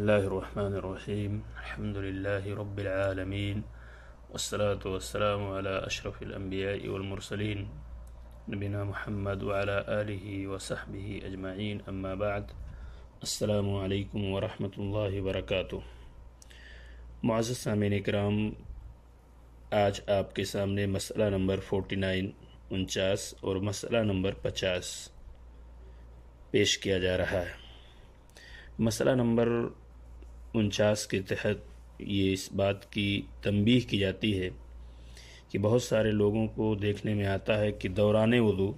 اللہ الرحمن الرحیم الحمد للہ رب العالمین والصلاة والسلام على اشرف الانبیاء والمرسلین نبینا محمد وعلى آلہ وصحبہ اجمعین اما بعد السلام علیکم ورحمت اللہ وبرکاتہ معزز سامعین اکرام آج آپ کے سامنے مسئلہ نمبر فورٹی نائن انچاس اور مسئلہ نمبر پچاس پیش کیا جا رہا ہے مسئلہ نمبر انچاس کے تحت یہ اس بات کی تنبیہ کی جاتی ہے کہ بہت سارے لوگوں کو دیکھنے میں آتا ہے کہ دوران وضو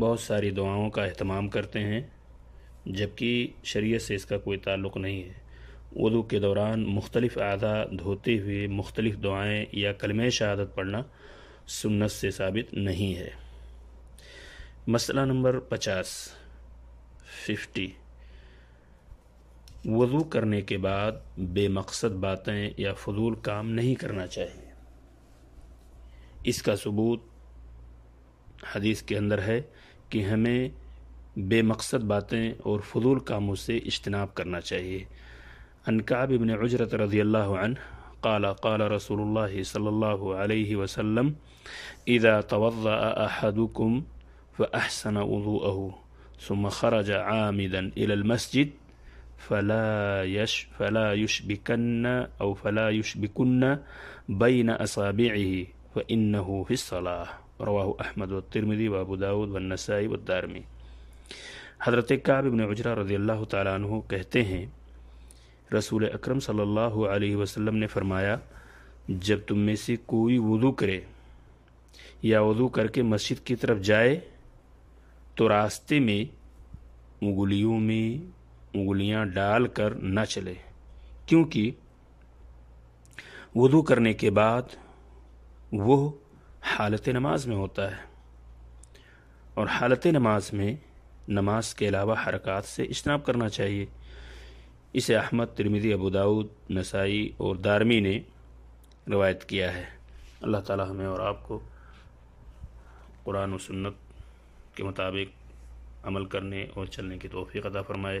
بہت ساری دعاؤں کا اہتمام کرتے ہیں جبکہ شریعت سے اس کا کوئی تعلق نہیں ہے وضو کے دوران مختلف اعداد دھوتے ہوئے مختلف دعائیں یا کلمہ شہادت پڑھنا سنت سے ثابت نہیں ہے مسئلہ نمبر پچاس ففٹی وضو کرنے کے بعد بے مقصد باتیں یا فضول کام نہیں کرنا چاہیے اس کا ثبوت حدیث کے اندر ہے کہ ہمیں بے مقصد باتیں اور فضول کاموں سے اجتناب کرنا چاہیے انکاب ابن عجرت رضی اللہ عنہ قال قال رسول اللہ صلی اللہ علیہ وسلم اذا توضع احدكم فاحسن وضوءه ثم خرج عامدا الى المسجد فلا یش فلا یشبکن او فلا بین اصابعه فانه فی صلاح رواه احمد و ترمدی بابوداود و بدارمی حضرت کعب ابن عجرہ رضی اللہ تعالیٰ عنہ کہتے ہیں رسول اکرم صلی اللہ علیہ وسلم نے فرمایا جب تم میں سے کوئی وضو کرے یا وضو کر کے مسجد کی طرف جائے تو راستے میں مغلیوں میں انگلیاں ڈال کر نہ چلے کیونکہ وضو کرنے کے بعد وہ حالت نماز میں ہوتا ہے اور حالت نماز میں نماز کے علاوہ حرکات سے اجتناب کرنا چاہیے اسے احمد ترمیدی ابوداؤد نسائی اور دارمی نے روایت کیا ہے اللہ تعالیٰ ہمیں اور آپ کو قرآن و سنت کے مطابق عمل کرنے اور چلنے کی توفیق عطا فرمائے